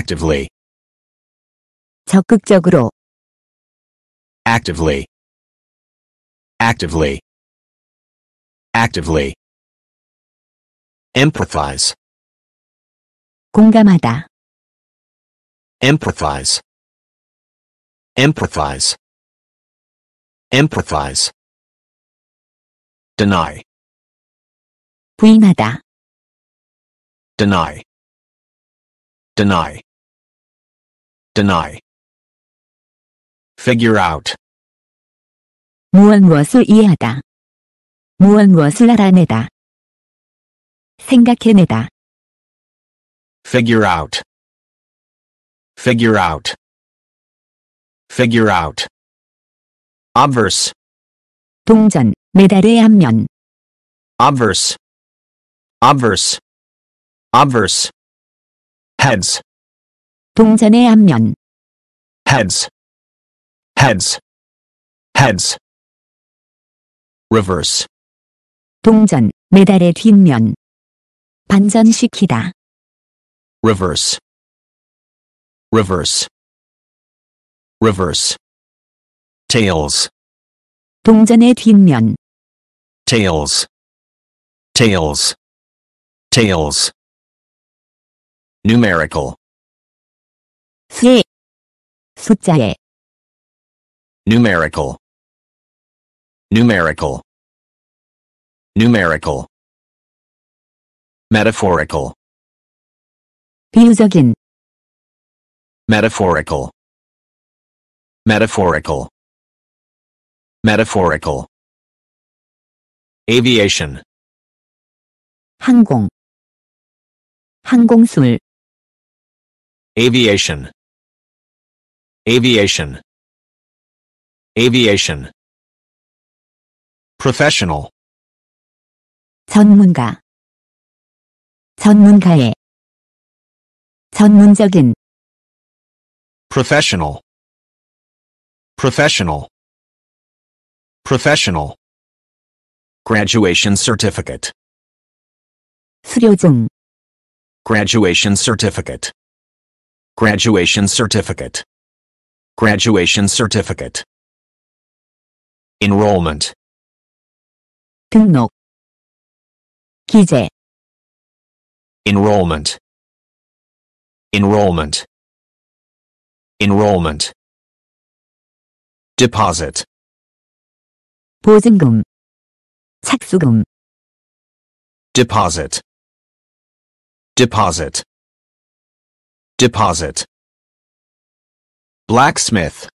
actively 적극적으로 actively actively actively empathize 공감하다 empathize empathize empathize deny 부인하다 deny deny deny figure out 무언 무엇을 이해하다 무언 무엇을 알아내다 생각해내다 figure out figure out figure out obverse 동전 메달의 앞면 obverse obverse obverse heads 동전의 앞면 heads heads heads reverse 동전 메달의 뒷면 반전시키다 reverse reverse reverse tails 동전의 뒷면 tails tails tails numerical 숫자에 숫자에 numerical numerical numerical metaphorical 비유적인 metaphorical metaphorical metaphorical aviation 항공 항공술 aviation aviation aviation professional 전문가 전문가의 전문적인 professional professional professional graduation certificate 수료증 graduation certificate graduation certificate Graduation Certificate Enrollment 등록 기재 Enrollment Enrollment Enrollment Deposit 보증금 착수금 Deposit Deposit Deposit blacksmith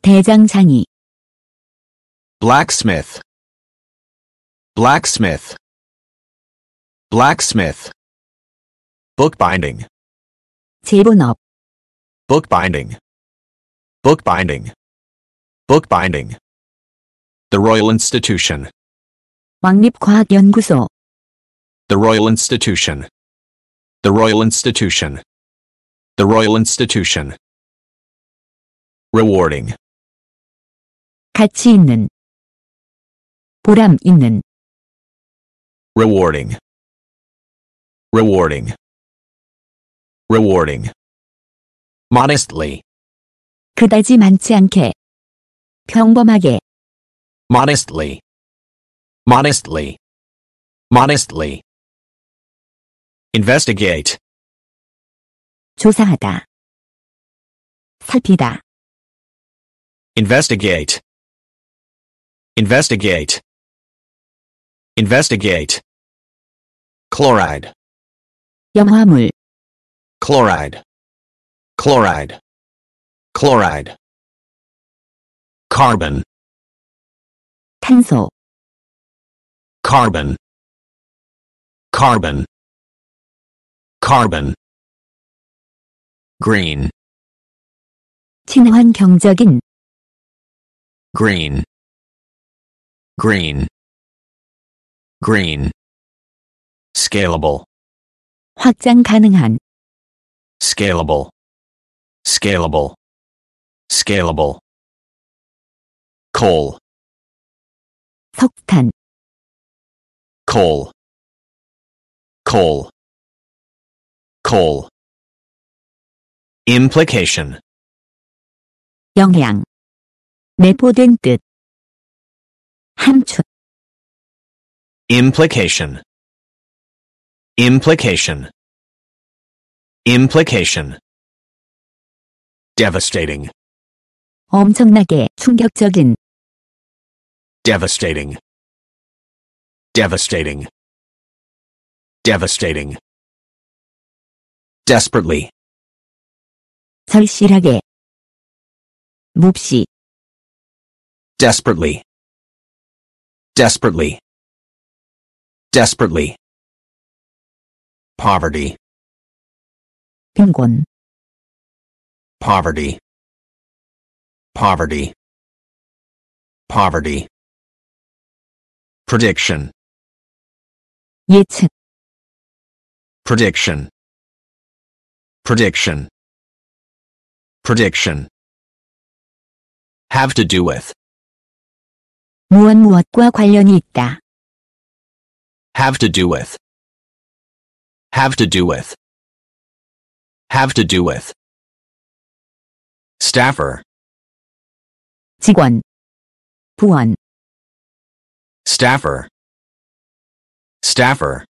대장장이 blacksmith blacksmith blacksmith bookbinding 제본업 bookbinding bookbinding bookbinding the royal institution 왕립과학연구소 the royal institution the royal institution the royal institution rewarding 가치 있는 보람 있는 rewarding rewarding rewarding modestly 그다지 많지 않게 평범하게 modestly modestly modestly investigate 조사하다 살피다 Investigate. Investigate. Investigate. Chloride. 염화물. Chloride. Chloride. Chloride. Carbon. 탄소. Carbon. Carbon. Carbon. Green. 친환경적인 green green green scalable 확장 가능한 scalable scalable scalable coal 석탄 coal coal coal implication 영향 내포된 뜻 함축 implication implication implication devastating 엄청나게 충격적인 devastating devastating devastating desperately 절실하게 몹시 desperately desperately desperately poverty 빈곤 poverty poverty poverty prediction 예측 prediction prediction prediction have to do with 무엇 무엇과 관련이 있다. have to do with have to do with have to do with staffer 직원 부원 staffer staffer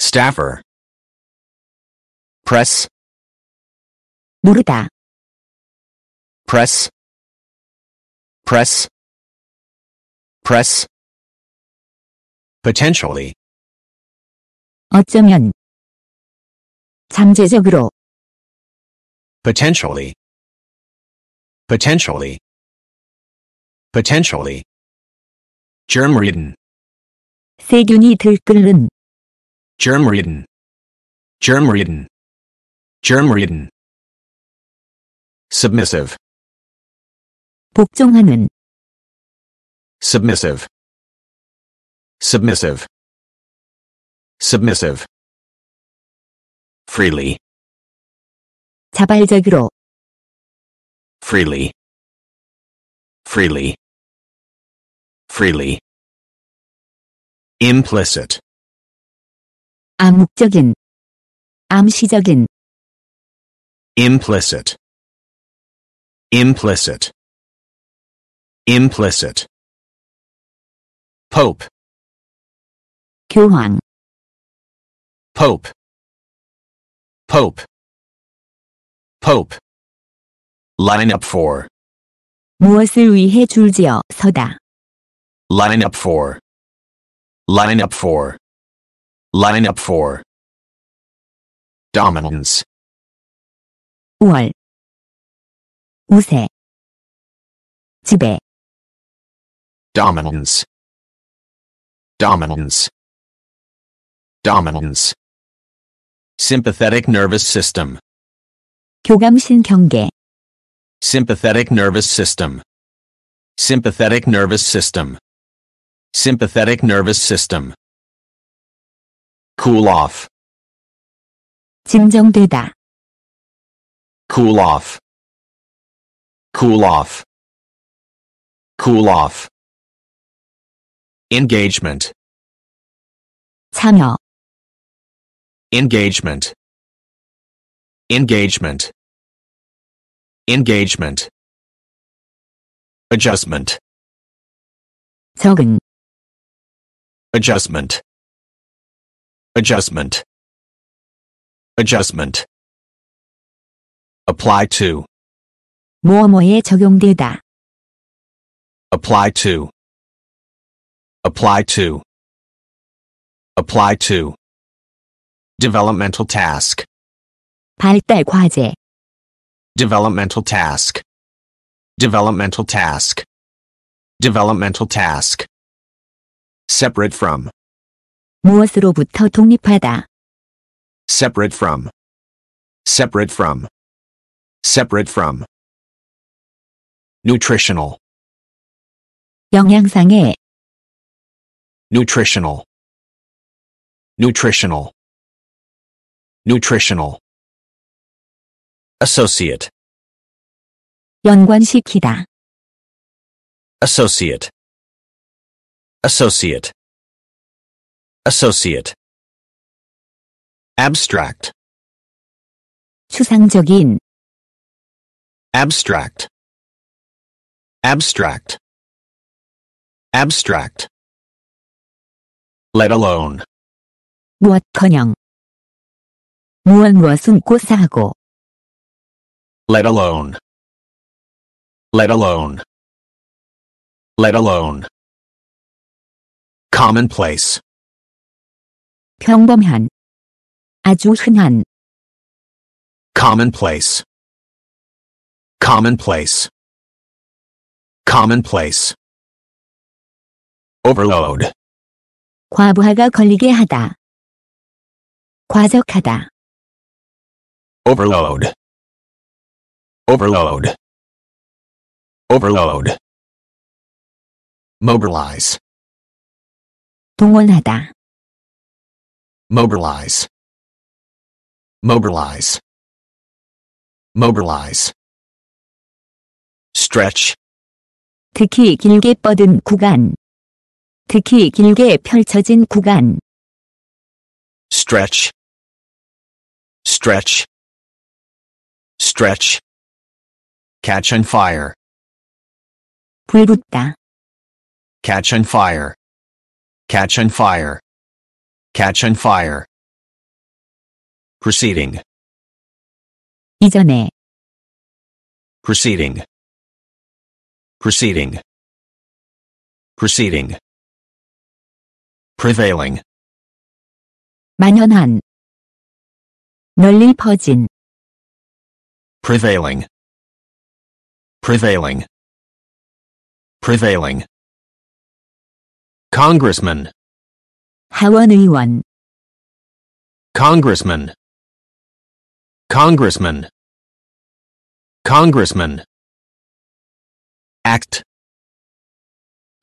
staffer press 누르다 press press press potentially 어쩌면 잠재적으로 potentially potentially potentially germ-ridden 세균이 들끓는 germ-ridden germ-ridden germ-ridden submissive 복종하는 submissive submissive submissive freely 자발적으로 freely freely freely implicit 암묵적인 암시적인 implicit implicit implicit Pope 교황 Pope Pope Pope Line up for 무엇을 위해 줄지어 서다 Line up for Line up for Line up for Dominance 5월 우세 지배 Dominance Dominance. Dominance. Sympathetic nervous system. Sympathetic nervous system. Sympathetic nervous system. Sympathetic nervous system. Cool off. 진정되다. Cool off. Cool off. Cool off engagement 참여 engagement engagement engagement adjustment 적응 adjustment adjustment adjustment apply to 뭐뭐에 적용되다 apply to apply to apply to developmental task 발달 과제 developmental task developmental task developmental task separate from 무엇으로부터 독립하다 separate from separate from separate from nutritional 영양상의 nutritional nutritional nutritional associate 연관시키다 associate associate associate abstract 추상적인 abstract abstract abstract let alone. 무엇커녕 무언 무엇은 꼬사하고 let alone let alone let alone commonplace 평범한 아주 흔한 commonplace commonplace commonplace overload 과부하가 걸리게 하다. 과적하다. overload overload overload mobilize 동원하다 mobilize mobilize mobilize stretch 특히 길게 뻗은 구간 특히 길게 펼쳐진 구간. stretch, stretch, stretch, catch on fire, 불붙다, catch on fire, catch on fire, catch on fire. proceeding, 이전에, proceeding, proceeding, proceeding. prevailing 만연한 널리 퍼진 prevailing prevailing prevailing congressman 하원의원 congressman congressman congressman act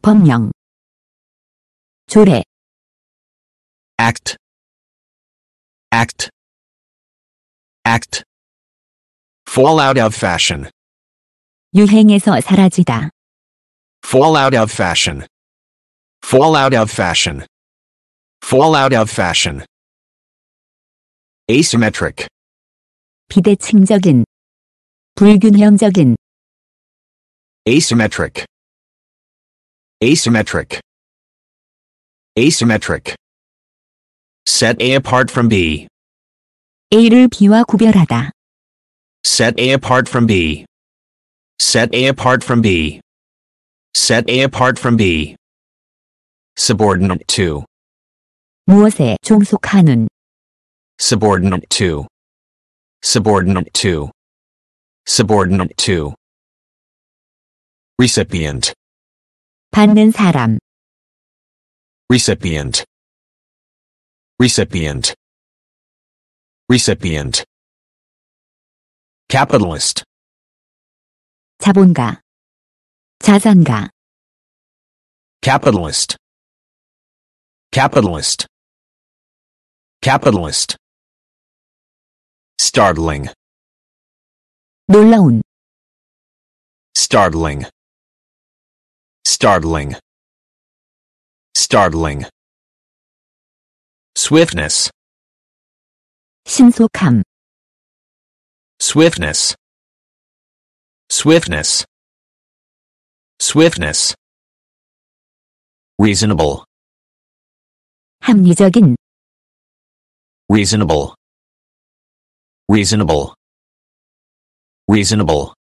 법령 조례 act act act fall out of fashion 유행에서 사라지다 fall out of fashion fall out of fashion fall out of fashion asymmetric 비대칭적인 불균형적인 asymmetric asymmetric asymmetric Set A apart from B. A를 B와 구별하다. Set A apart from B. Set A apart from B. Set A apart from B. Subordinate to. 무엇에 종속하는. Subordinate to. Subordinate to. Subordinate to. Recipient. 받는 사람. Recipient recipient recipient capitalist 자본가 자산가 capitalist capitalist capitalist startling 놀라운 startling startling startling swiftness 신속함 swiftness swiftness swiftness reasonable 합리적인 reasonable reasonable reasonable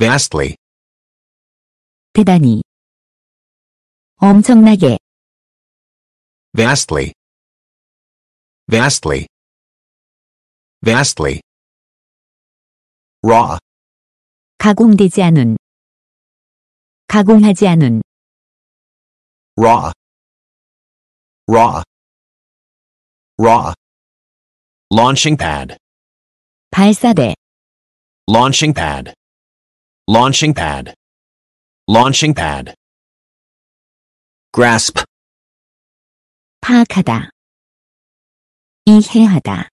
vastly 대단히 엄청나게 vastly vastly vastly raw 가공되지 않은 가공하지 않은 raw raw raw launching pad 발사대 launching pad launching pad launching pad grasp 파악하다. 이해하다.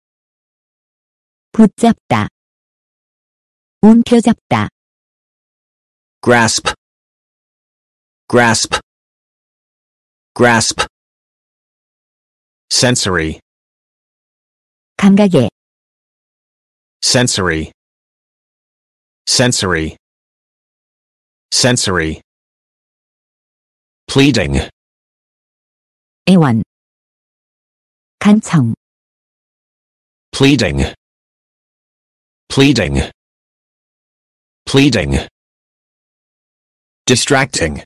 붙잡다. 움켜잡다. grasp grasp grasp sensory 감각의 sensory sensory sensory pleading 애원 간청 pleading pleading pleading distracting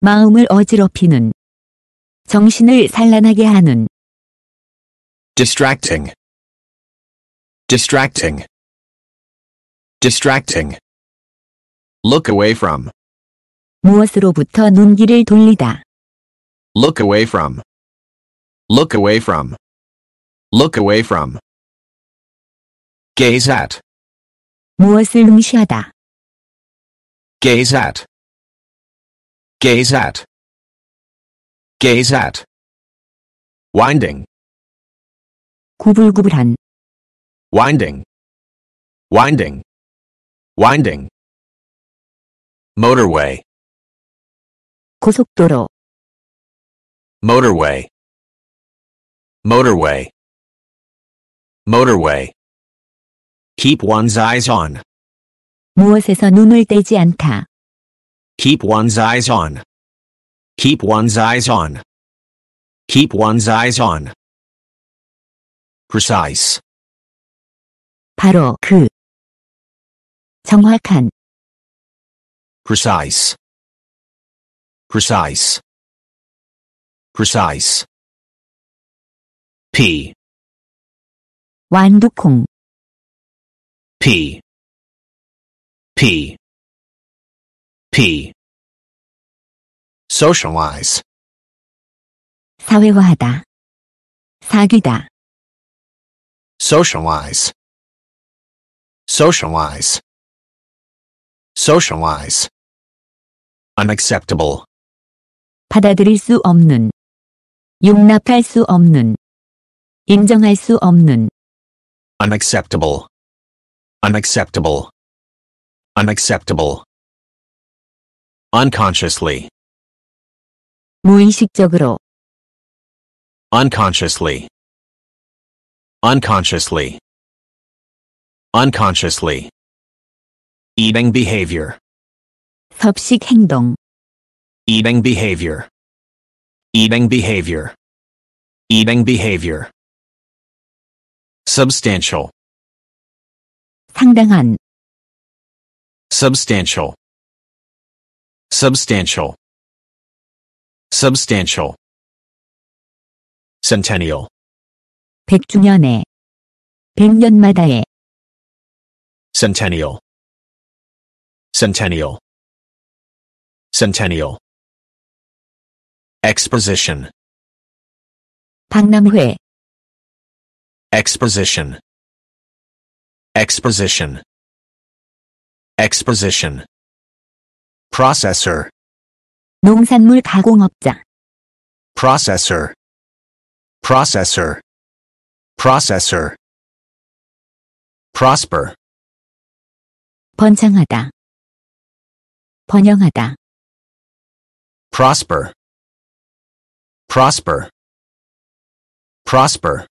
마음을 어지럽히는 정신을 산란하게 하는 distracting distracting distracting look away from 무엇으로부터 눈길을 돌리다 look away from Look away from. Look away from. Gaze at. 무엇을 응시하다. Gaze at. Gaze at. Gaze at. Winding. 구불구불한. Winding. Winding. Winding. Motorway. 고속도로. Motorway. Motorway. Motorway. Keep one's eyes on. 무엇에서 눈을 떼지 않다. Keep one's eyes on. Keep one's eyes on. Keep one's eyes on. Precise. 바로 그. 정확한. Precise. Precise. Precise. P 완두콩 P P P socialize 사회화하다 사귀다 socialize socialize socialize unacceptable 받아들일 수 없는 용납할 수 없는 인정할 수 없는 unacceptable unacceptable unacceptable unconsciously 무의식적으로 unconsciously unconsciously unconsciously eating behavior 섭식 행동 eating behavior eating behavior eating behavior substantial 상당한 substantial substantial substantial centennial 100주년에 100년마다에 centennial centennial centennial exposition 박람회 Exposition. Exposition. Exposition. Processor. 농산물 가공업자. Processor. Processor. Processor. Prosper. 번창하다. 번영하다. Prosper. Prosper. Prosper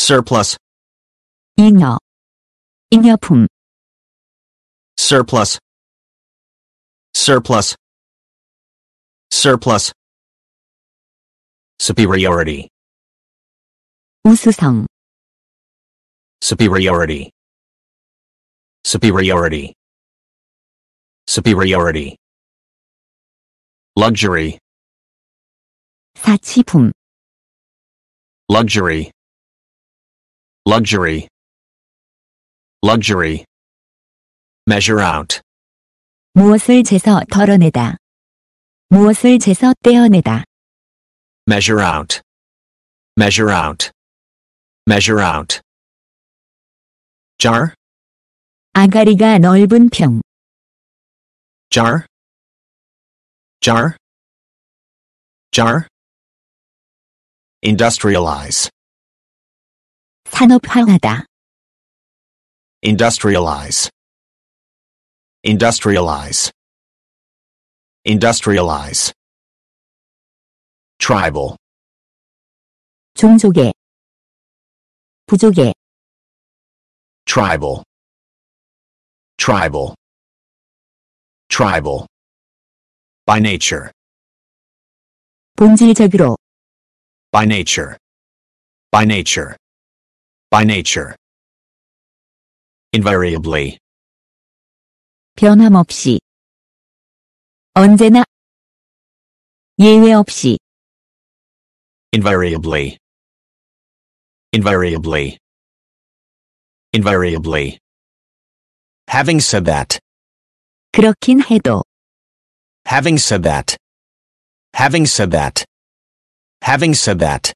surplus 잉여 잉여품 surplus surplus surplus superiority 우수성 superiority superiority superiority luxury 사치품 luxury luxury luxury measure out 무엇을 재서 덜어내다 무엇을 재서 떼어내다 measure out measure out measure out jar 아가리가 넓은 평 jar jar jar industrialize 산업화하다 industrialize industrialize industrialize tribal 종족의 부족의 tribal tribal tribal by nature 본질적으로 by nature by nature by nature. invariably. 변함없이. 언제나. 예외 없이. invariably. invariably. invariably. Having said that. 그렇긴 해도. Having said that. Having said that. Having said that.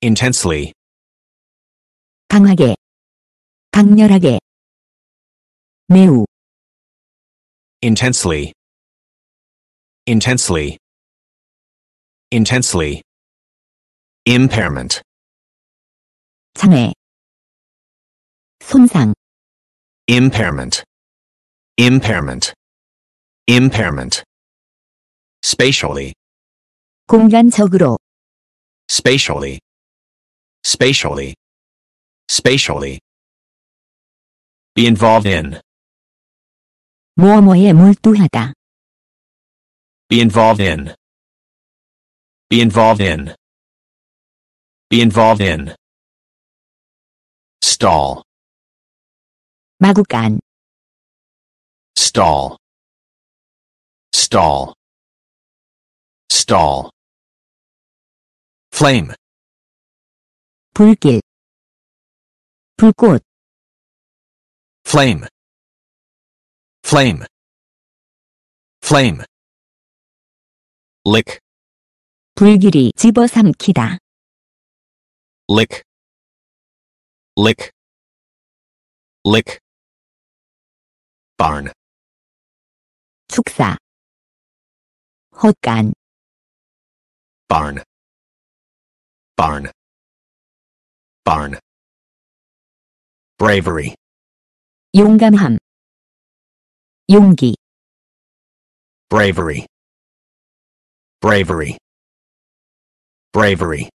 Intensely. 강하게 강렬하게 매우 intensely intensely intensely impairment 장애 손상 impairment impairment impairment spatially 공간적으로 spatially spatially spatially be involved in 몰두하다 be involved in be involved in be involved in stall 마구간 stall stall stall flame 불길 불꽃 flame flame flame lick 불길이 집어삼키다 lick lick lick barn 축사 헛간 barn barn barn bravery 용감함 용기 bravery bravery bravery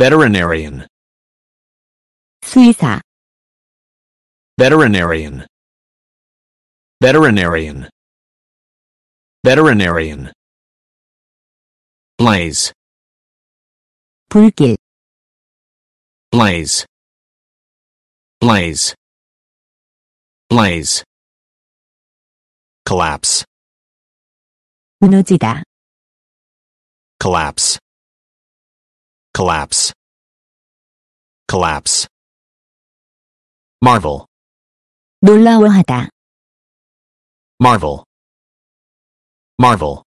veterinarian 수의사 veterinarian veterinarian veterinarian blaze 불길 blaze blaze blaze collapse 무너지다 collapse collapse collapse marvel 놀라워하다 marvel marvel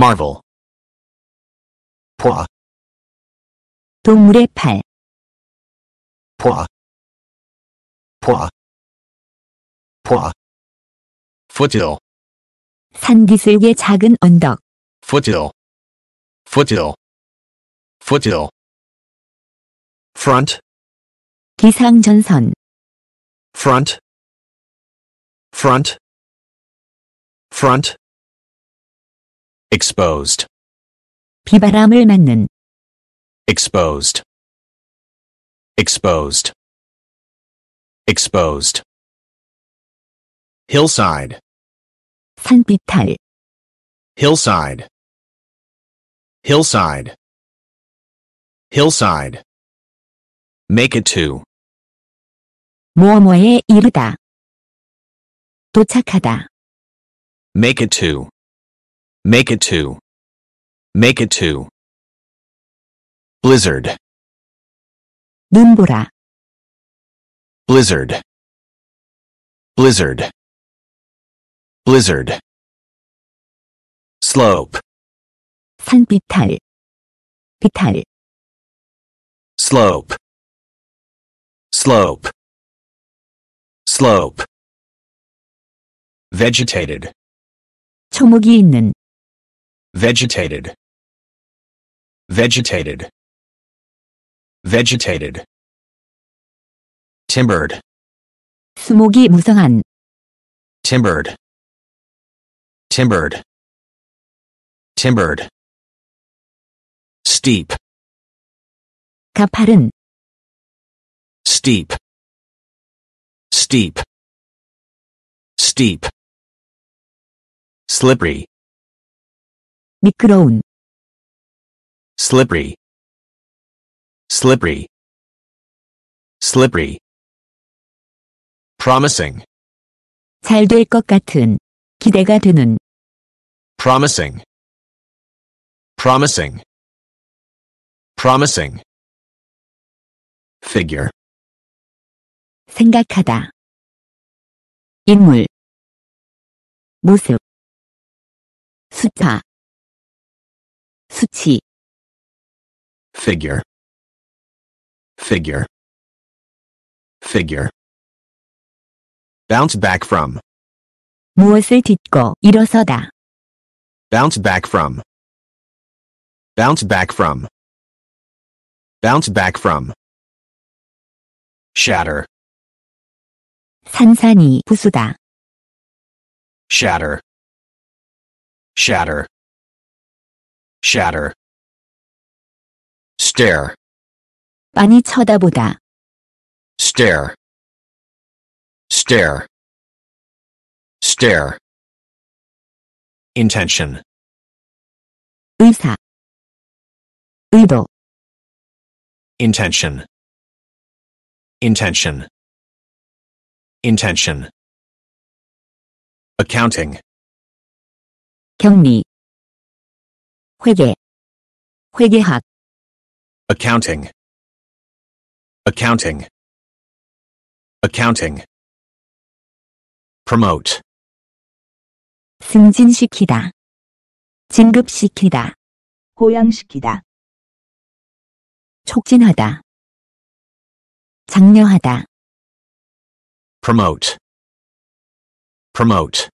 marvel 포화 동물의 팔 포화 포화 포화 푸지오 산기슭의 작은 언덕 푸지오 푸지오 푸지오 front 기상전선 front front front exposed 비바람을 맞는 exposed Exposed. Exposed. Hillside. 산비탈. Hillside. Hillside. Hillside. Make it to. 뭐뭐에 이르다. 도착하다. Make it to. Make it to. Make it to. Blizzard. 눈보라 blizzard blizzard blizzard slope 산비탈 비탈 slope slope slope vegetated 초목이 있는 vegetated vegetated vegetated timbered 수목이 무성한 timbered timbered timbered steep 가파른 steep steep steep slippery 미끄러운 slippery slippery slippery promising 잘 될 것 같은 기대가 되는 promising promising promising figure 생각하다 인물 모습 수타 수치 figure figure figure bounce back from 무엇을 딛고 일어서다 bounce back from bounce back from bounce back from shatter 산산이 부수다 shatter shatter shatter stare 빤히 쳐다보다. stare stare stare intention 의사 의도 intention intention intention accounting 경리 회계 회계학 accounting accounting accounting promote 승진시키다 진급시키다 고양시키다 촉진하다 장려하다 promote promote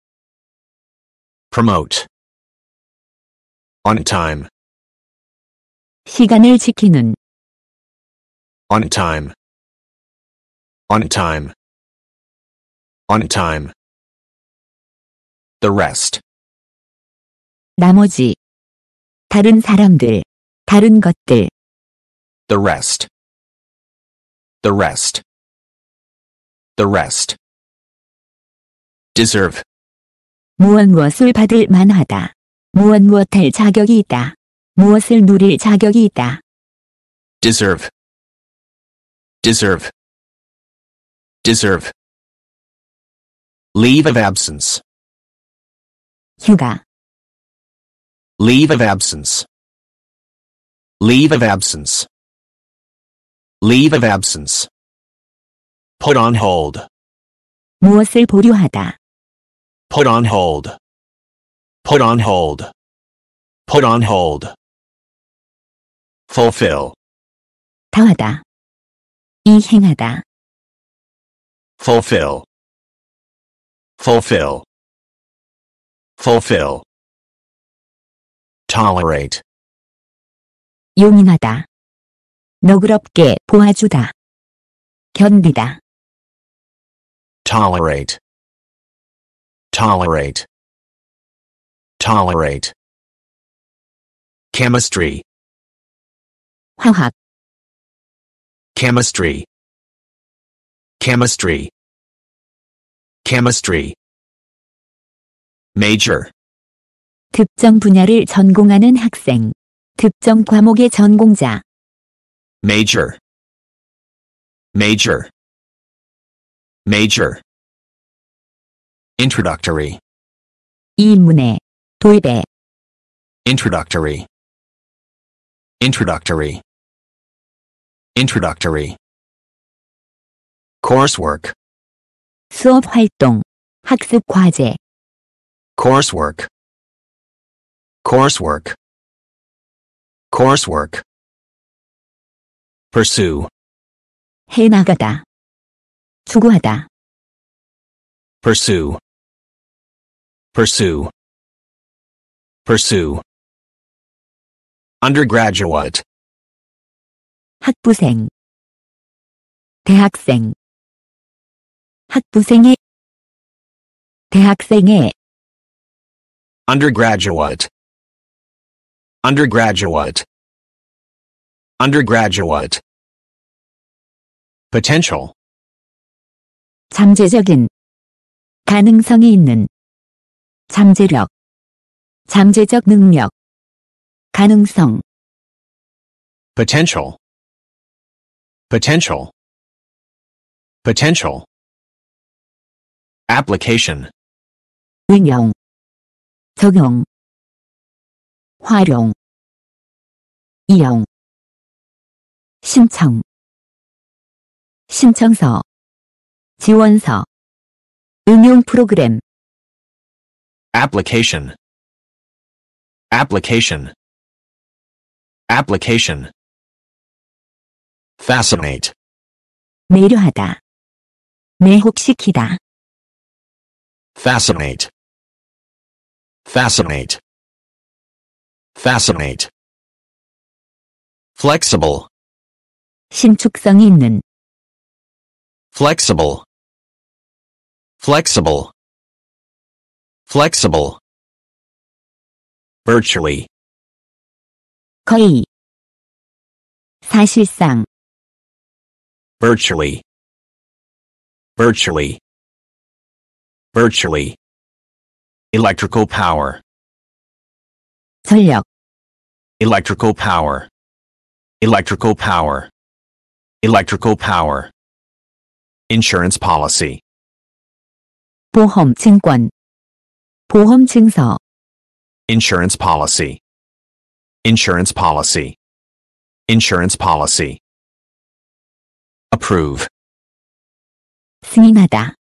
promote on time 시간을 지키는 on time on time on time the rest 나머지 다른 사람들 다른 것들 the rest the rest the rest deserve 무엇 무엇을 받을 만하다 무엇 무엇할 자격이 있다 무엇을 누릴 자격이 있다 deserve deserve deserve leave of absence 휴가 leave of absence leave of absence leave of absence put on hold 무엇을 보류하다 put on hold put on hold put on hold fulfill 다하다 이행하다 fulfill fulfill fulfill tolerate 용인하다 너그럽게 보아주다 견디다 tolerate tolerate tolerate chemistry 화학 chemistry chemistry chemistry major 특정 분야를 전공하는 학생 특정 과목의 전공자 major major major introductory 이문에 도입에 introductory introductory Introductory Coursework 수업 활동, 학습 과제 Coursework Coursework Coursework Pursue 해나가다 추구하다 Pursue Pursue Pursue Undergraduate 학부생 대학생 학부생의 대학생의 undergraduate undergraduate undergraduate potential 잠재적인 가능성이 있는 잠재력 잠재적 능력 가능성 potential potential potential application 응용 적용 활용 이용 신청 신청서 지원서 응용 프로그램 application application application fascinate 매료하다 매혹시키다 fascinate fascinate fascinate flexible 신축성이 있는 flexible flexible flexible virtually 거의 사실상 virtually virtually virtually electrical power 전력 electrical power electrical power electrical power insurance policy 보험증권, 보험증서, insurance policy insurance policy insurance policy approve 승인하다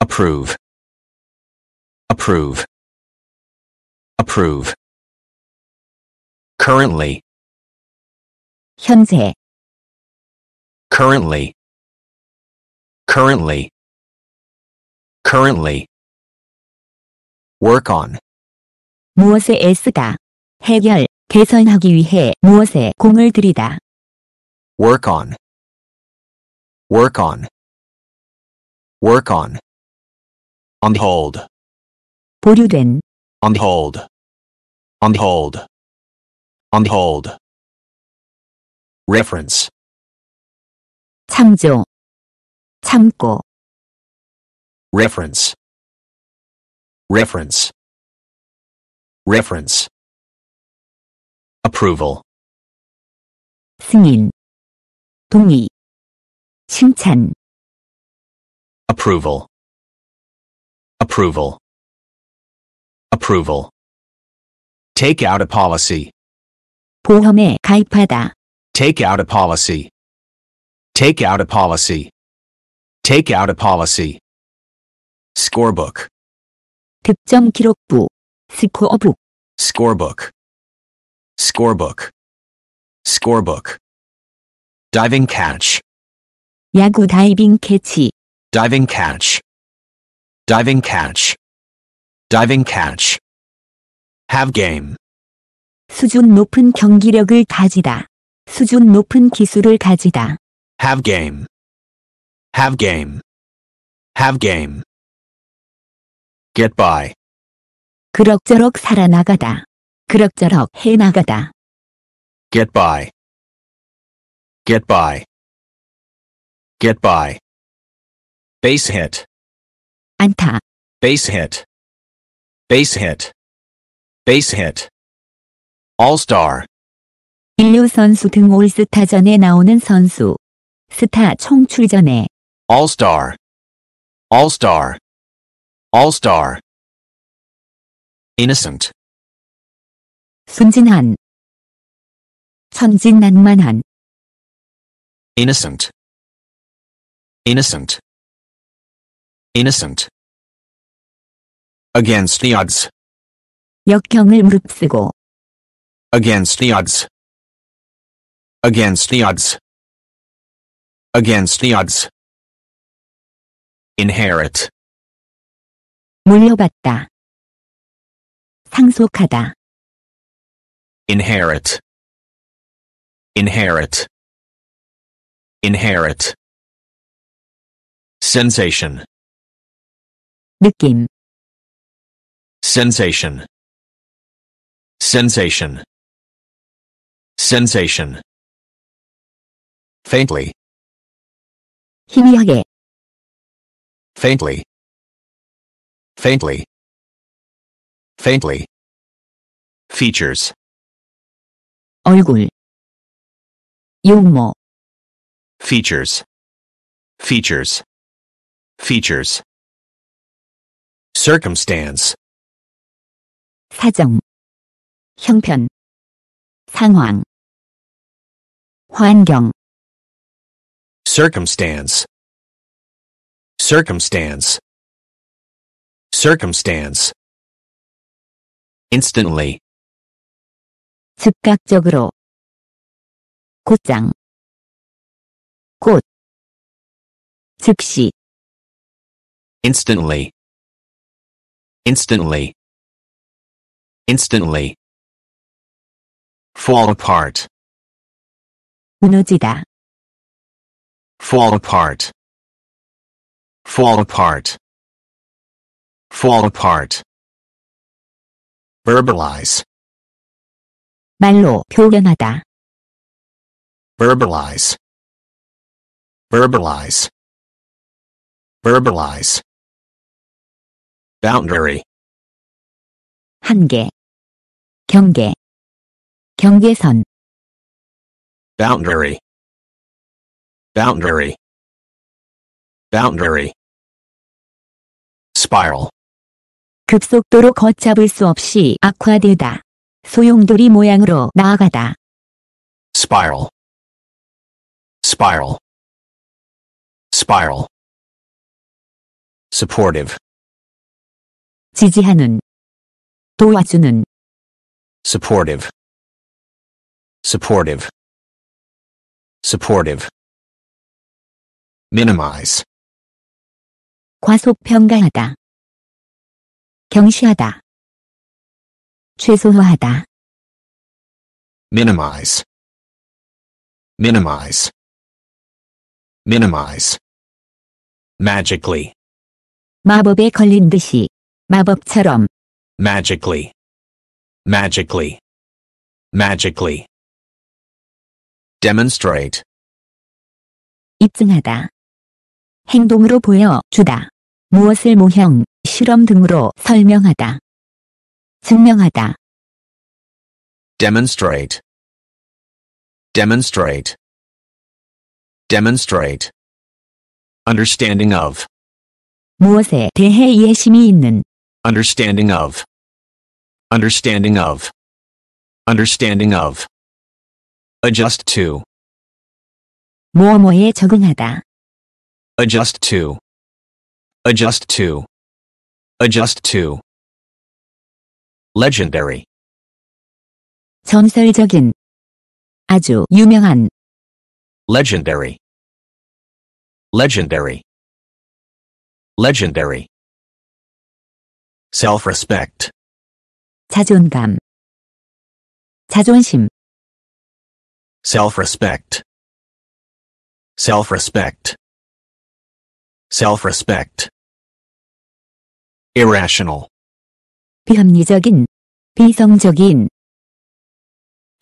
approve approve approve currently 현재 currently currently currently work on 무엇에 애쓰다 해결 개선하기 위해 무엇에 공을 들이다 work on work on work on on hold 보류된 on hold on hold on hold reference 참조 참고 reference reference reference approval 승인 동의 칭찬 approval approval approval take out a policy 보험에 가입하다 take out a policy take out a policy take out a policy scorebook 득점 기록부 스코어북 scorebook scorebook scorebook diving catch 야구 다이빙 캐치 diving catch diving catch diving catch have game 수준 높은 경기력을 가지다 수준 높은 기술을 가지다 have game have game have game get by 그럭저럭 살아나가다 그럭저럭 해나가다 get by get by get by. base hit. 안타. base hit. base hit. base hit. all-star. 인류 선수 등 올스타전에 나오는 선수. 스타 총출전에 all-star. all-star. all-star. innocent. 순진한 천진난만한 innocent innocent innocent against the odds 역경을 무릅쓰고 against the odds against the odds against the odds inherit 물려받다 상속하다 inherit inherit inherit Sensation. 느낌. Sensation. Sensation. Sensation. Faintly. 희미하게. Faintly. Faintly. Faintly. Features. 얼굴. 용모. Features. Features. Features Circumstance 사정 형편 상황 환경 Circumstance Circumstance Circumstance Instantly 즉각적으로 곧장 곧. 즉시 instantly instantly instantly fall apart 무너지다 fall apart fall apart fall apart verbalize 말로 표현하다 verbalize verbalize verbalize boundary 한계 경계 경계선 boundary boundary boundary spiral 급속도로 걷잡을 수 없이 악화되다 소용돌이 모양으로 나아가다 spiral spiral spiral supportive 지지하는 도와주는 supportive supportive supportive minimize 과소평가하다 경시하다 최소화하다 minimize minimize minimize magically 마법에 걸린 듯이 마법처럼 magically magically magically demonstrate 입증하다 행동으로 보여 주다 무엇을 모형 실험 등으로 설명하다 증명하다 demonstrate demonstrate demonstrate understanding of 무엇에 대해 이해심이 있는 understanding of understanding of understanding of adjust to 뭐뭐에 적응하다 adjust to adjust to adjust to legendary 전설적인 아주 유명한 legendary legendary legendary self-respect 자존감 자존심 self-respect self-respect self-respect irrational 비합리적인 비성적인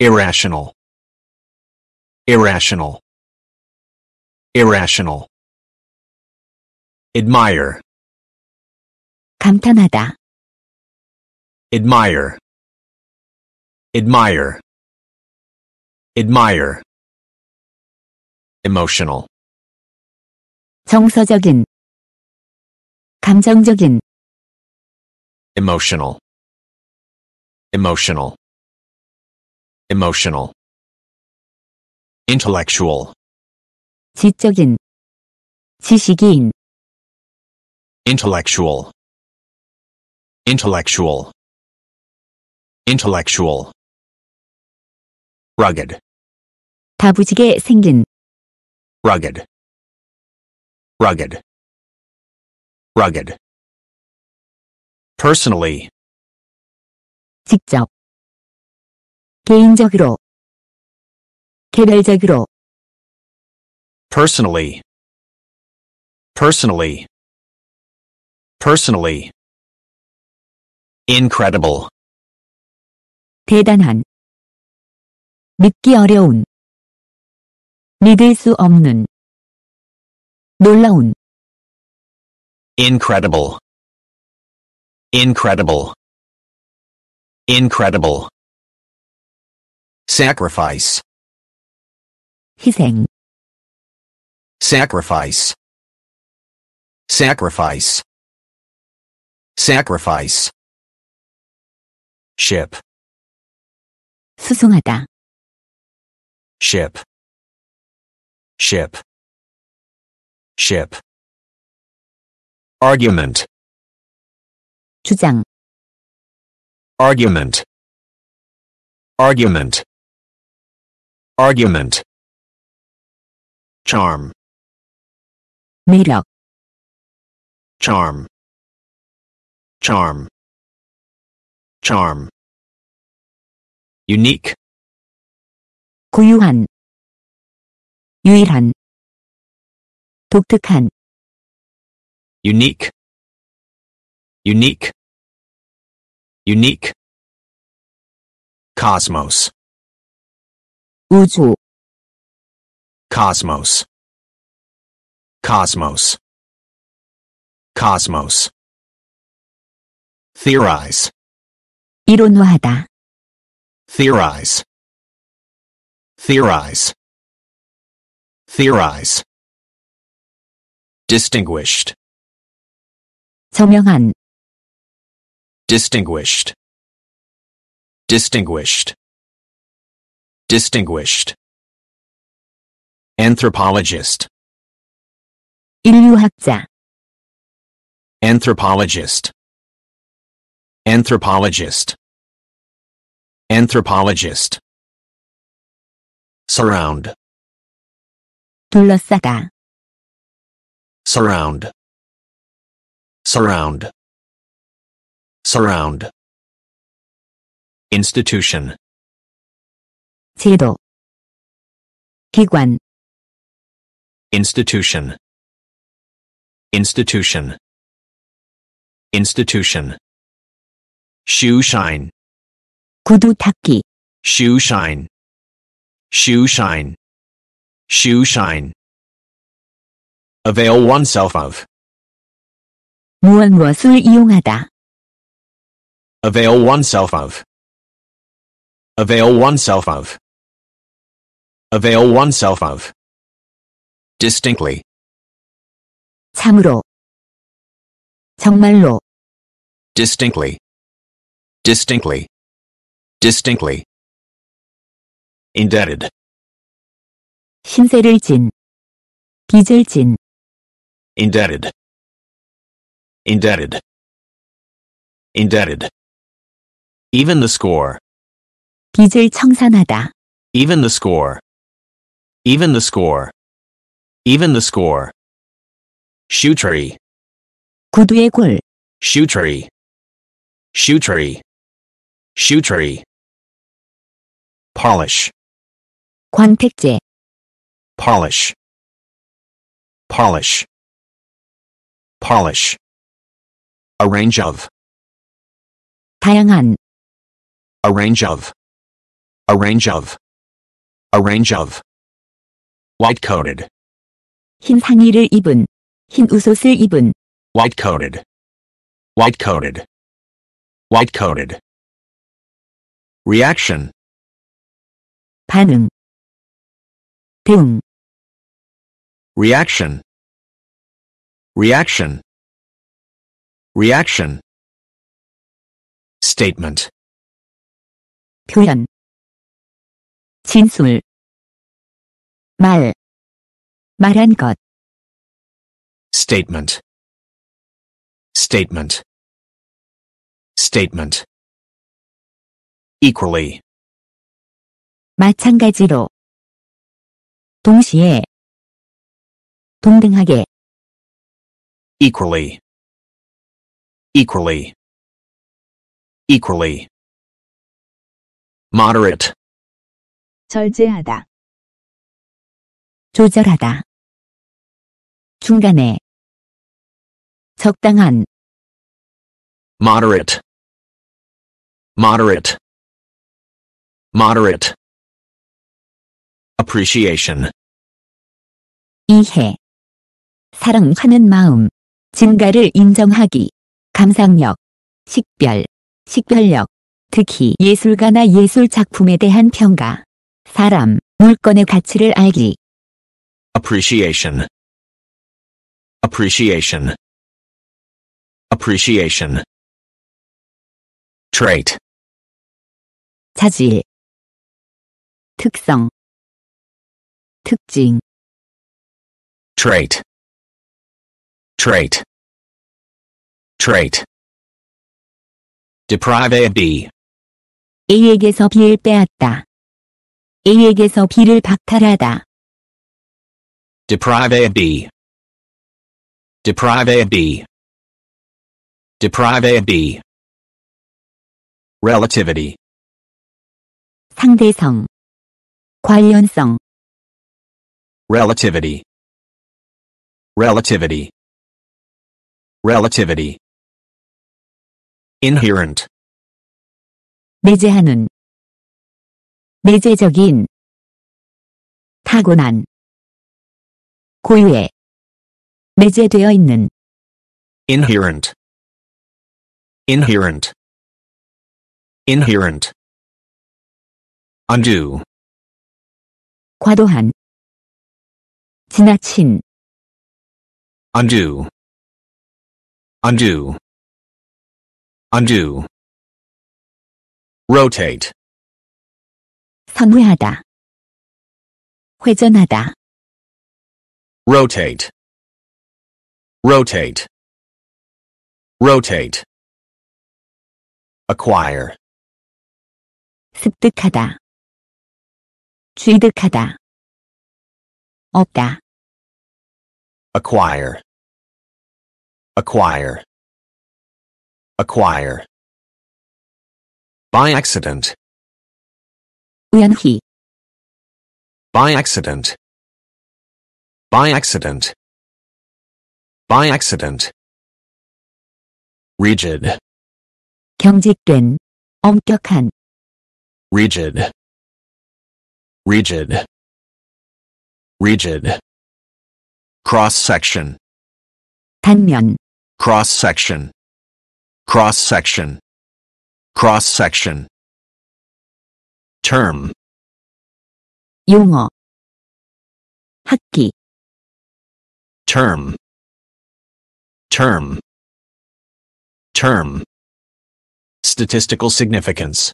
irrational irrational irrational admire 감탄하다 admire admire admire emotional 정서적인 감정적인 emotional emotional emotional intellectual 지적인 지식인 intellectual intellectual intellectual rugged 다부지게 생긴 rugged rugged rugged personally 직접 개인적으로 개별적으로 personally personally personally incredible 대단한 믿기 어려운 믿을 수 없는 놀라운 incredible incredible incredible sacrifice 희생 sacrifice sacrifice sacrifice ship 수송하다 ship ship ship argument 주장 argument argument argument charm 매력 charm charm charm unique 고유한 유일한 독특한 unique unique unique cosmos 우주 cosmos cosmos cosmos theorize 이론화하다 theorize theorize theorize distinguished 선명한 distinguished distinguished distinguished anthropologist 인류학자 anthropologist anthropologist anthropologist surround 둘러싸다 surround surround surround institution 제도 기관 institution institution institution shoe shine 구두 닦기 shoe shine shoe shine shoe shine avail oneself of 무엇 무엇을 이용하다 avail oneself of avail oneself of avail oneself of distinctly 참으로 정말로 distinctly distinctly distinctly indebted 신세를 진 빚을 진 indebted indebted indebted even the score 빚을 청산하다 even the score even the score even the score shoe tree 구두의 골 shoe tree shoe tree shoe tree polish 광택제 polish polish polish a range of 다양한 a range of a range of a range of White coated 흰 상의를 입은 흰 우옷을 입은 White coated White coated White coated reaction 반응 대응 reaction reaction reaction statement 표현 진술 말 말한 것 statement statement statement equally 마찬가지로 동시에 동등하게 equally equally equally moderate 절제하다 조절하다 중간에 적당한 moderate moderate moderate appreciation 이해 사랑하는 마음 증가를 인정하기 감상력 식별 식별력 특히 예술가나 예술 작품에 대한 평가 사람 물건의 가치를 알기 appreciation appreciation appreciation trait 자질 특성 특징 trait trait trait deprive B A에게서 B를 빼앗다 A에게서 B를 박탈하다 deprive B deprive B deprive B relativity 상대성, 관련성 relativity relativity relativity inherent 내재하는 내재적인 타고난 고유의 내재되어 있는 inherent inherent inherent undo 과도한 지나친 undo undo undo rotate 선회하다 회전하다 rotate rotate rotate acquire 습득하다 취득하다 없다 acquire acquire acquire by accident u연히 by accident by accident by accident rigid 경직된 엄격한 rigid rigid rigid cross section 단면 cross section cross section cross section term 용어 학기 term term term statistical significance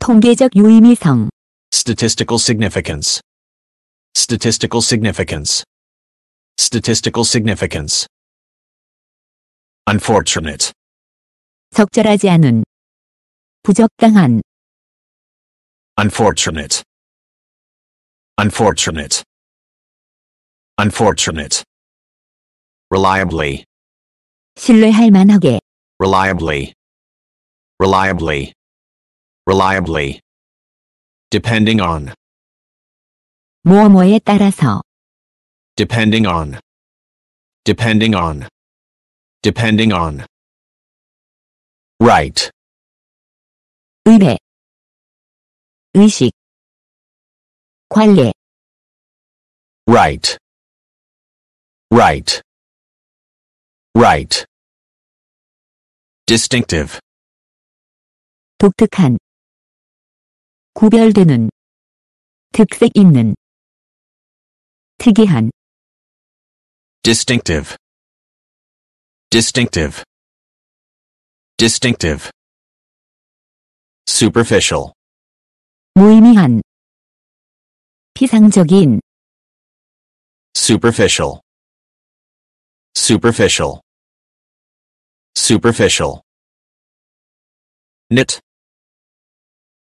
통계적 유의미성 statistical significance statistical significance statistical significance. unfortunate. 적절하지 않은 부적당한 unfortunate. unfortunate. unfortunate. reliably. 신뢰할 만하게 reliably. reliably. reliably. depending on 뭐뭐에 따라서 depending on depending on depending on right 의례, 의식 관례 right right right distinctive 독특한 구별되는 특색 있는 특이한 distinctive distinctive distinctive superficial 무의미한 피상적인 superficial superficial superficial knit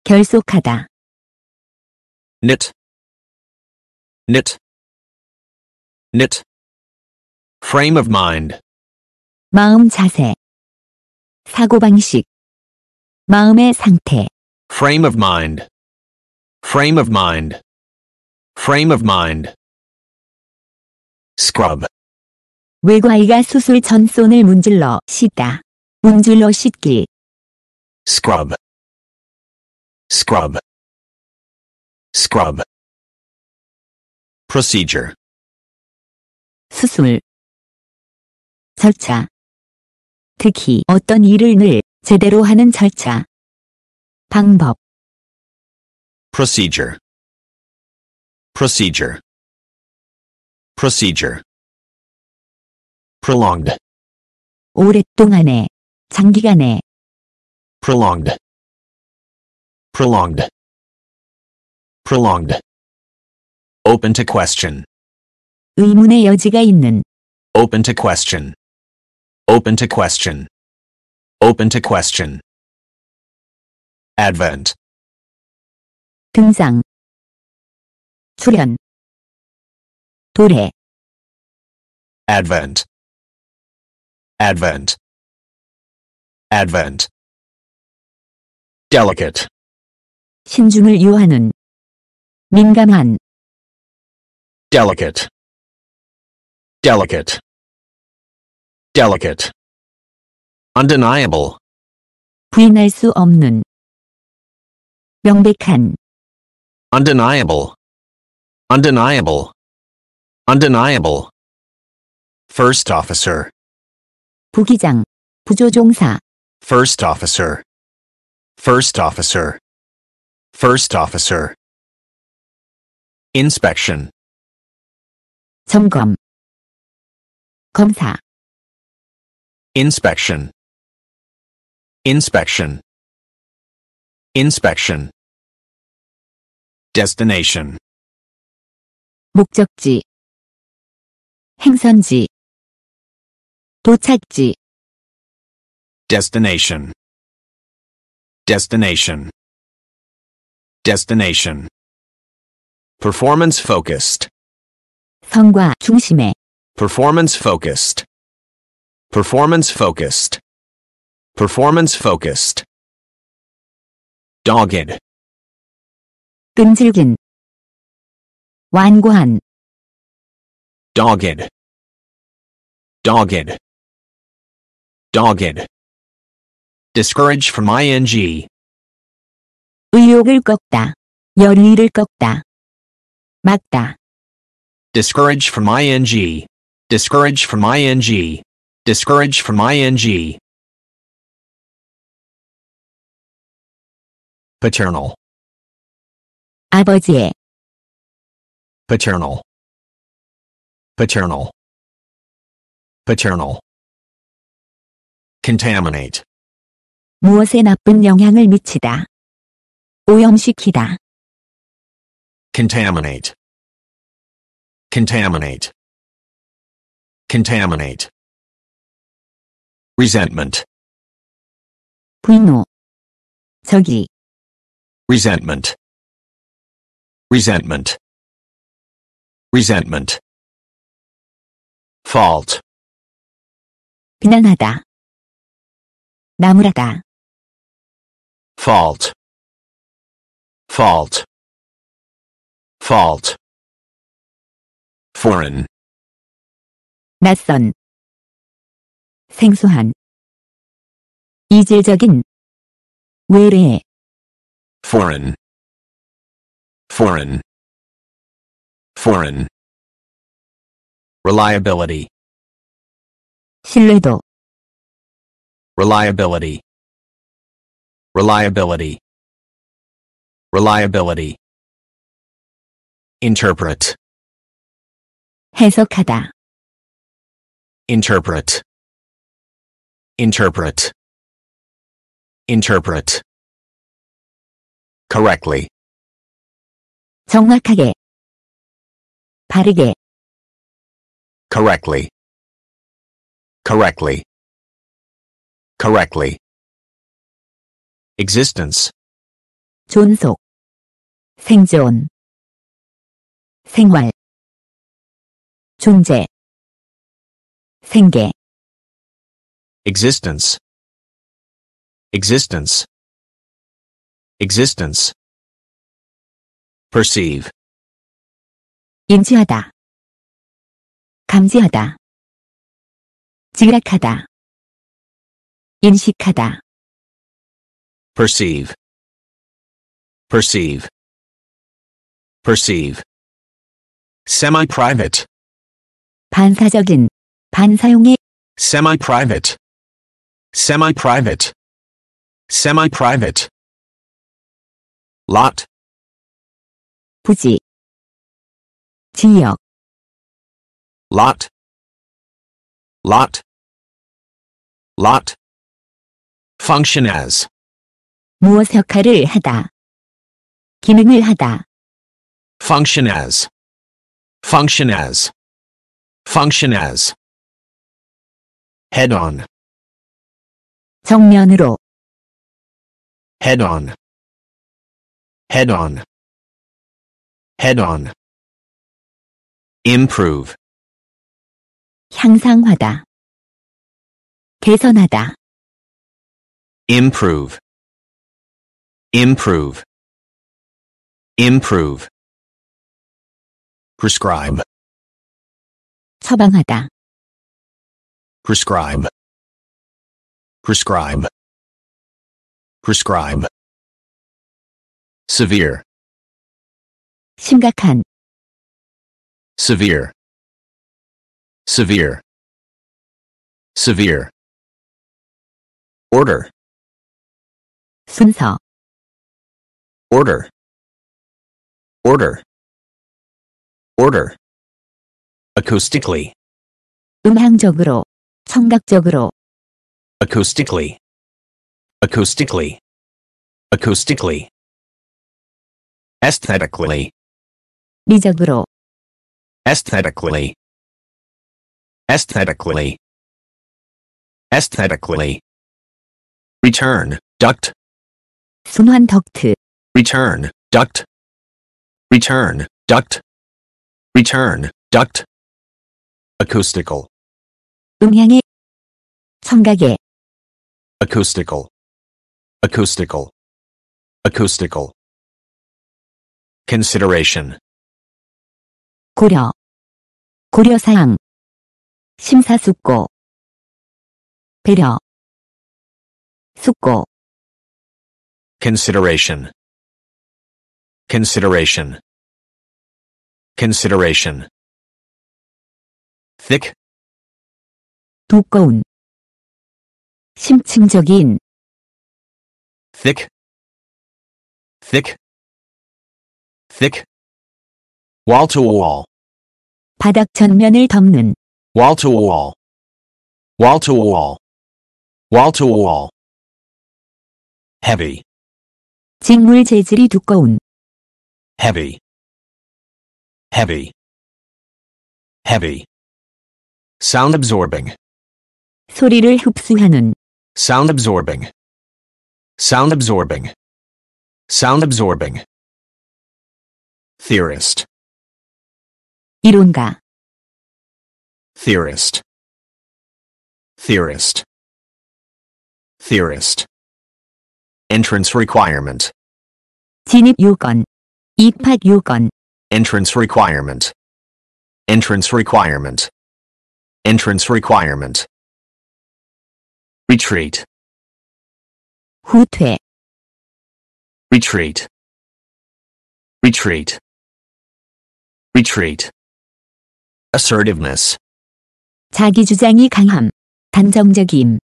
결속하다 knit knit knit frame of mind, 마음 자세, 사고방식, 마음의 상태, frame of mind, frame of mind, frame of mind. Scrub, 외과의가 수술 전 손을 문질러 씻다. 문질러 씻기, scrub, scrub, scrub. Procedure, 수술, 절차 특히 어떤 일을 늘 제대로 하는 절차 방법 procedure procedure procedure prolonged 오랫동안에 장기간에 prolonged prolonged prolonged open to question 의문의 여지가 있는 open to question Open to question. Open to question. Advent. 등장. 출현. 도래. Advent. Advent. Advent. Delicate. 신중을 요하는. 민감한. Delicate. Delicate delicate, undeniable, 부인할 수 없는, 명백한, undeniable, undeniable, undeniable. First officer, 부기장, 부조종사, first officer, first officer, first officer. Inspection, 점검, 검사 inspection inspection inspection destination 목적지 행선지 도착지 destination destination destination performance focused 성과 중심의 performance focused Performance focused. Performance focused. dogged. 끈질긴. 완고한. dogged. dogged. dogged. Discouraged from ing. 의욕을 꺾다. 열의를 꺾다. 막다. Discouraged from ing. Discouraged from ing. Discouraged from ing. paternal 아버지의 paternal paternal paternal contaminate 무엇에 나쁜 영향을 미치다 오염시키다 contaminate contaminate contaminate resentment 분노 저기 resentment resentment resentment fault 비난하다 나무라다 fault fault fault foreign 낯선 생소한 이질적인 외래 foreign foreign foreign reliability 신뢰도 reliability reliability reliability interpret 해석하다 interpret interpret interpret correctly 정확하게 바르게 correctly correctly correctly existence 존속 생존 생활 존재 생계 existence existence existence perceive 인지하다 감지하다 지각하다 인식하다 perceive perceive perceive semi private 반사적인 반사용의 semi private Semi-private. Semi-private. Lot. 부지. 지역. Lot. Lot. Lot. Function as. 무엇 역할을 하다. 기능을 하다. Function as. Function as. Function as. Head on. 정면으로 head on head on head on improve 향상하다 개선하다 improve improve improve prescribe 처방하다 prescribe prescribe prescribe severe 심각한 severe severe severe order 순서 order order order acoustically 음향적으로 청각적으로 acoustically acoustically acoustically aesthetically aesthetically aesthetically aesthetically return duct 순환 덕트 return duct return duct return duct acoustical 음향의 청각의 acoustical acoustical acoustical consideration 고려 고려 사항, 심사숙고 배려 숙고 consideration consideration consideration thick 두꺼운 심층적인 thick thick thick wall to wall 바닥 전면을 덮는 wall to wall wall to wall wall to wall heavy 직물 재질이 두꺼운 heavy heavy heavy sound absorbing 소리를 흡수하는 Sound absorbing. Sound absorbing. Sound absorbing. Theorist. 이론가. Theorist. Theorist. Theorist. Entrance requirement. 진입 요건. 입학 요건. Entrance requirement. Entrance requirement. Entrance requirement retreat 후퇴 retreat retreat retreat assertiveness 주장이 강함 단정적임.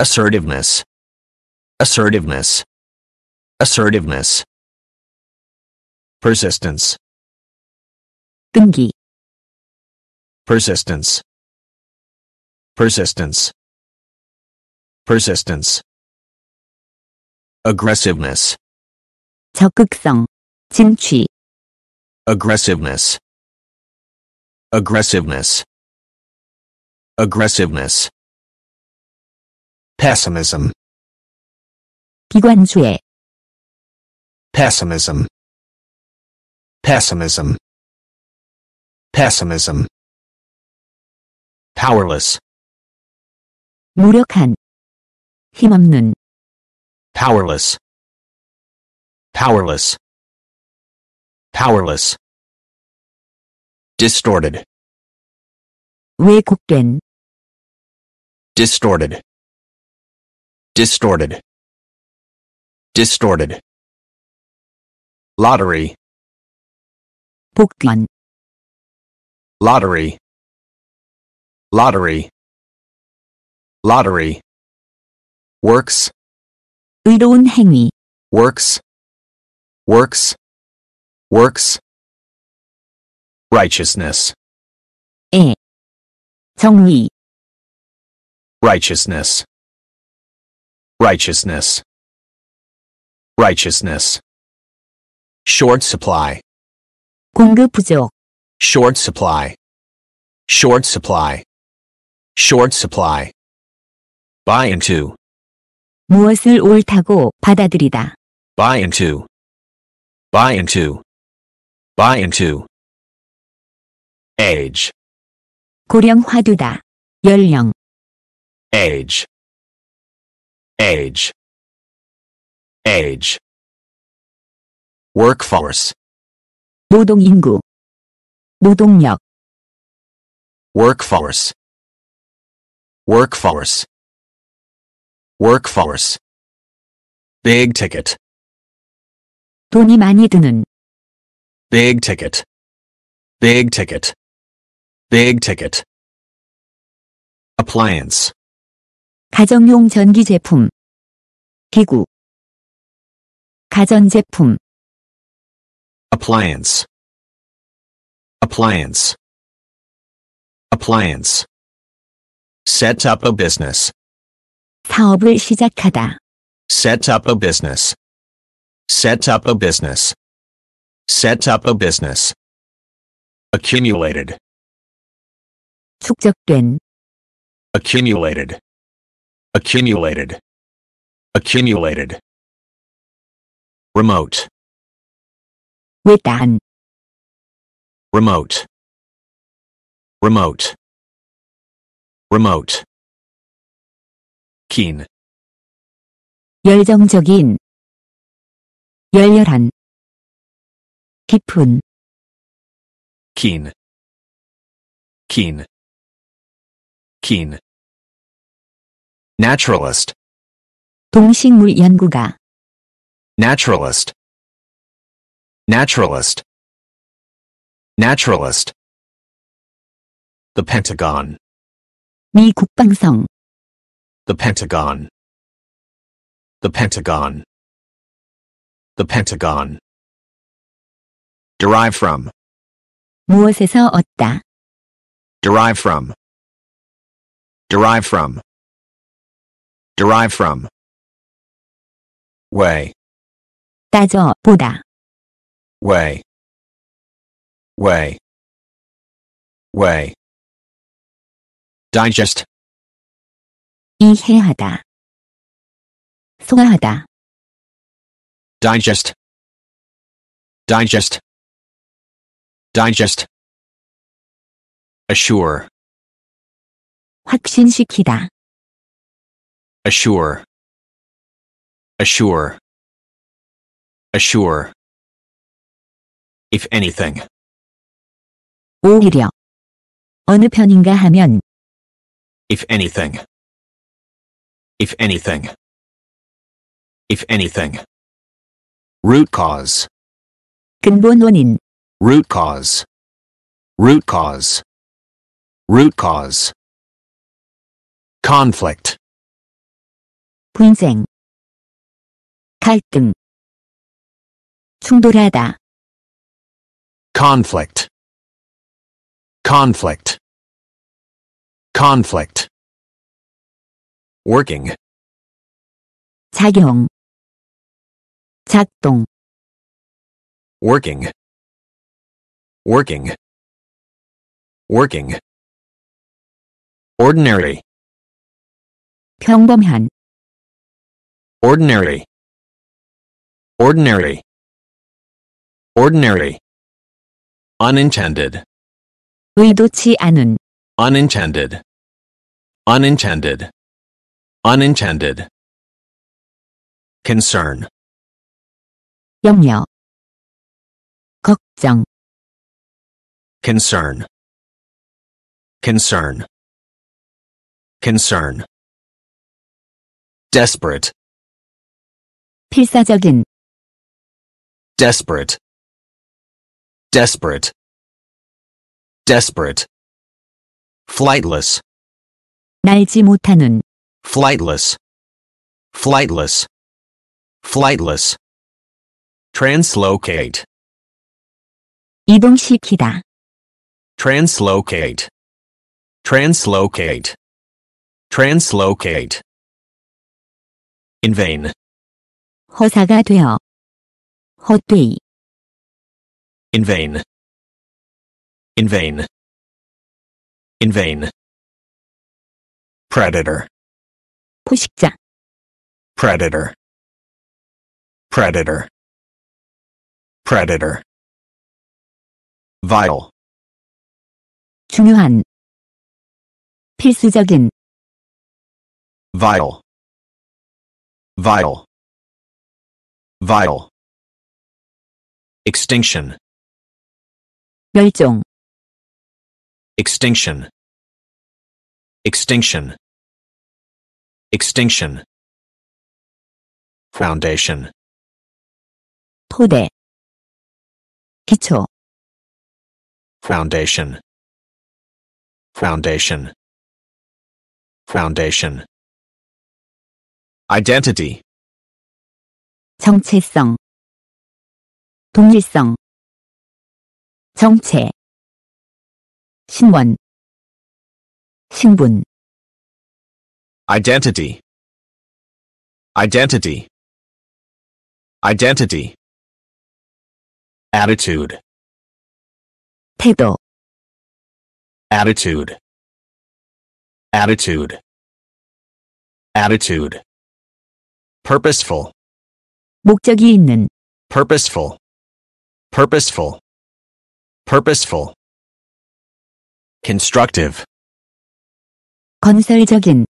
assertiveness assertiveness assertiveness persistence 끈기 persistence persistence persistence aggressiveness 적극성 진취 aggressiveness aggressiveness aggressiveness pessimism 비관주의 pessimism pessimism pessimism powerless 무력한 힘없는 powerless powerless powerless distorted 왜곡된 distorted distorted distorted lottery 복권 lottery lottery lottery works 의로운 행위 works works works righteousness 에 정의 righteousness righteousness righteousness short supply 공급 부족 short supply short supply short supply buy into 무엇을 옳다고 받아들이다. buy into buy into buy into age 고령화두다. 연령 age age age workforce 노동인구 노동력 workforce workforce workforce big ticket 돈이 많이 드는 big ticket big ticket big ticket appliance 가정용 전기 제품 기구 가전 제품 appliance appliance appliance set up a business 사업을 시작하다. Set up a business. Set up a business. Set up a business. Accumulated. 축적된. Accumulated. Accumulated. Accumulated. Remote. 외딴. Remote. Remote. Remote. k 열정적인 열렬한 깊은 k e e naturalist 동식물 연구가 naturalist naturalist naturalist the pentagon 미 국방성 The Pentagon. The Pentagon. The Pentagon. Derive from. 무엇에서 얻다. Derive from. Derive from. Derive from. Way. 따져 보다. Way. Way. Way. Digest. 이해하다 소화하다 digest digest digest assure 확신시키다 assure assure assure if anything 오히려 어느 편인가 하면 if anything if anything. If anything. Root cause. 근본 원인. Root cause. Root cause. Root cause. Conflict. 분쟁. 갈등. 충돌하다. Conflict. Conflict. Conflict working 작용 작동 working working working ordinary 평범한 ordinary ordinary ordinary unintended 의도치 않은 unintended unintended unintended concern 염려 걱정 concern concern concern desperate 필사적인 desperate desperate desperate flightless 날지 못하는 flightless, flightless, flightless. translocate, 이동시키다, translocate, translocate, translocate. In vain, 허사가 되어, 헛되이, in vain, in vain, in vain. Predator, 포식자 predator predator predator vital 중요한 필수적인 vital vital vital extinction 멸종 extinction extinction extinction foundation 토대 기초 foundation foundation foundation identity 정체성 동일성 정체 신원 신분 Identity. Identity. Identity. Attitude. 태도. Attitude. Attitude. Attitude. Purposeful. 목적이 있는. Purposeful. Purposeful. Purposeful. Constructive. 건설적인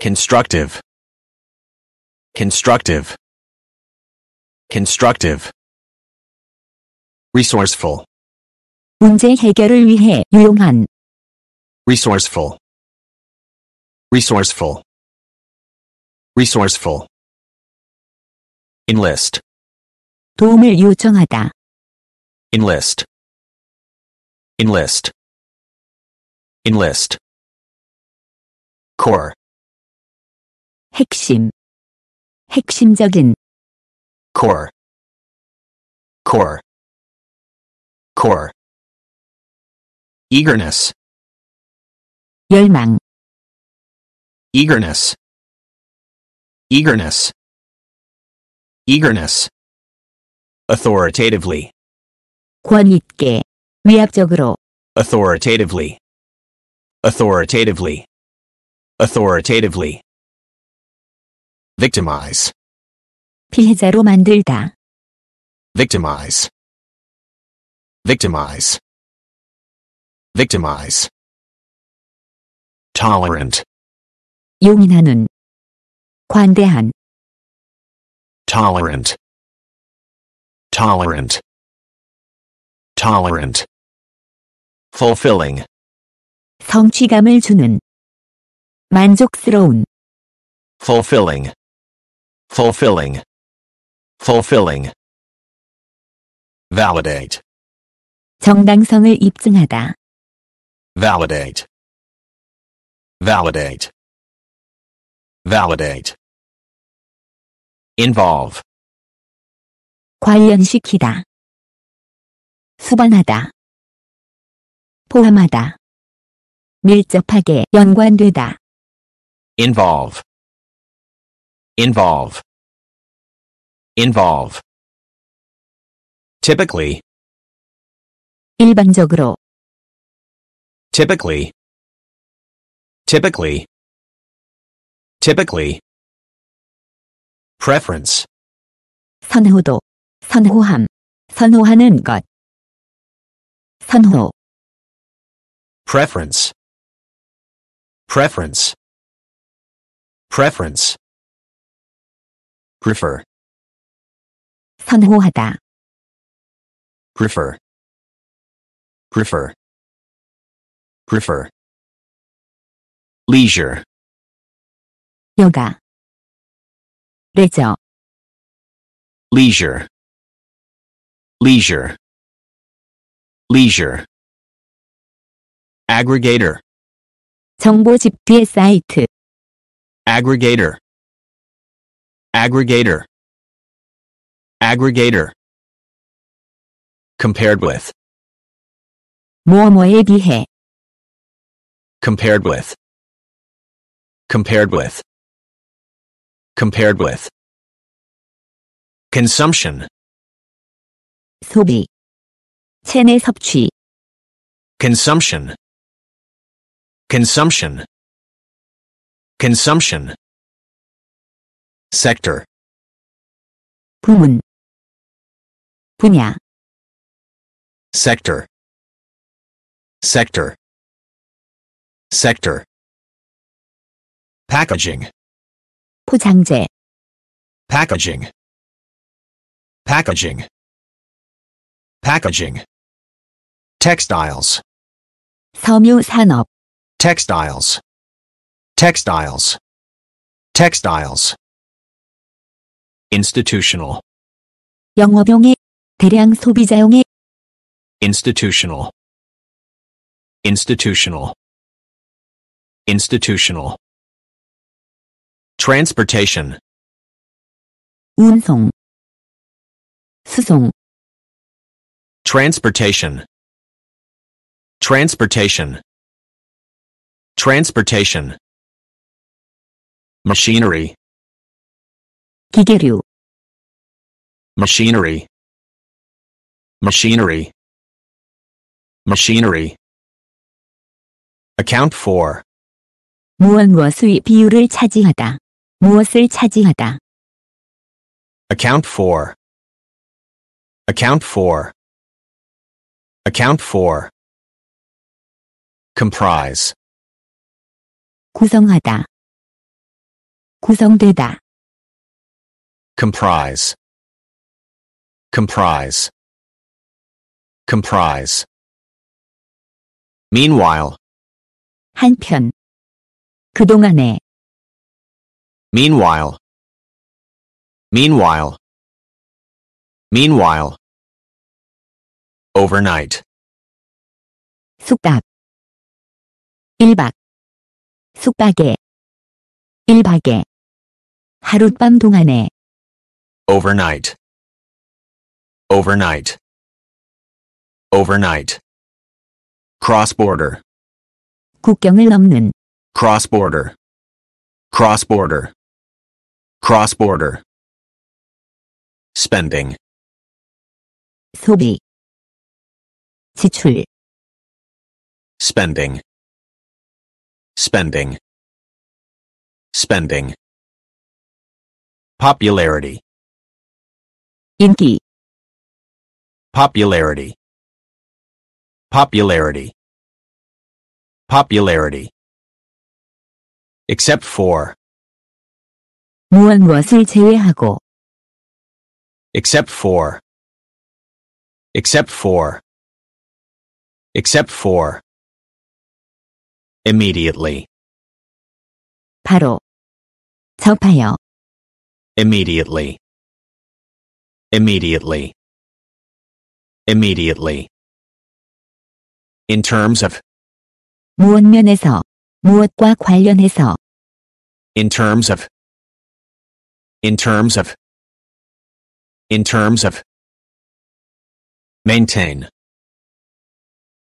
constructive constructive constructive resourceful 문제 해결을 위해 유용한 resourceful resourceful resourceful enlist 도움을 요청하다 enlist enlist enlist core 핵심 핵심적인 core core core eagerness 열망 eagerness eagerness eagerness authoritatively권 있게 위압적으로 authoritatively authoritatively authoritatively victimize 피해자로 만들다 victimize victimize victimize tolerant 용인하는 관대한 tolerant tolerant tolerant fulfilling 성취감을 주는 만족스러운 fulfilling fulfilling fulfilling validate 정당성을 입증하다 validate validate validate involve 관련시키다 수반하다 포함하다 밀접하게 연관되다 involve involve involve typically 일반적으로 typically typically typically preference 선호도 선호함 선호하는 것 선호 preference preference preference prefer 선호하다 prefer prefer prefer leisure 여가 레저 leisure leisure leisure aggregator 정보 집계 사이트 aggregator aggregator aggregator compared with 뭐뭐에 비해 compared with compared with compared with consumption 소비 체내 섭취 consumption consumption consumption sector 부문 분야 sector sector sector packaging 포장재 packaging packaging packaging textiles 섬유산업. textiles textiles textiles institutional 영업용의 대량 소비자용의 institutional institutional institutional transportation 운송 수송 transportation transportation transportation machinery 기계류 machinery machinery machinery account for 무엇 무엇의 비율을 차지하다 무엇을 차지하다 account for account for account for comprise 구성하다 구성되다 comprise comprise comprise meanwhile 한편 그동안에 meanwhile meanwhile meanwhile overnight 숙박 1박 숙박에 1박에 하룻밤 동안에 overnight overnight overnight cross border 국경을 넘는 cross border cross border cross border spending 소비 지출 spending spending spending popularity Inky. Popularity. Popularity. Popularity. Except for. 무언 무엇을 제외하고. Except for. Except for. Except for. Immediately. 바로. 접하여. Immediately immediately immediately in terms of 무엇 면에서 무엇과 관련해서 in terms of in terms of in terms of maintain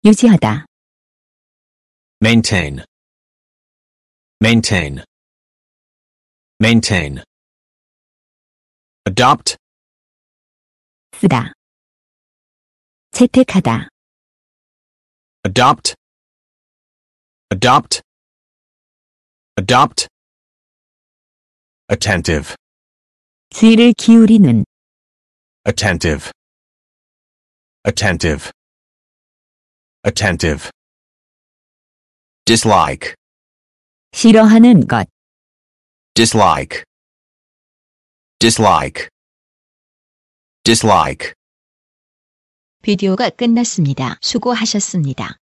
유지하다 maintain maintain maintain adopt 쓰다 채택하다 adopt adopt adopt attentive 주의를 기울이는 attentive attentive attentive dislike 싫어하는 것 dislike dislike dislike. 비디오가 끝났습니다. 수고하셨습니다.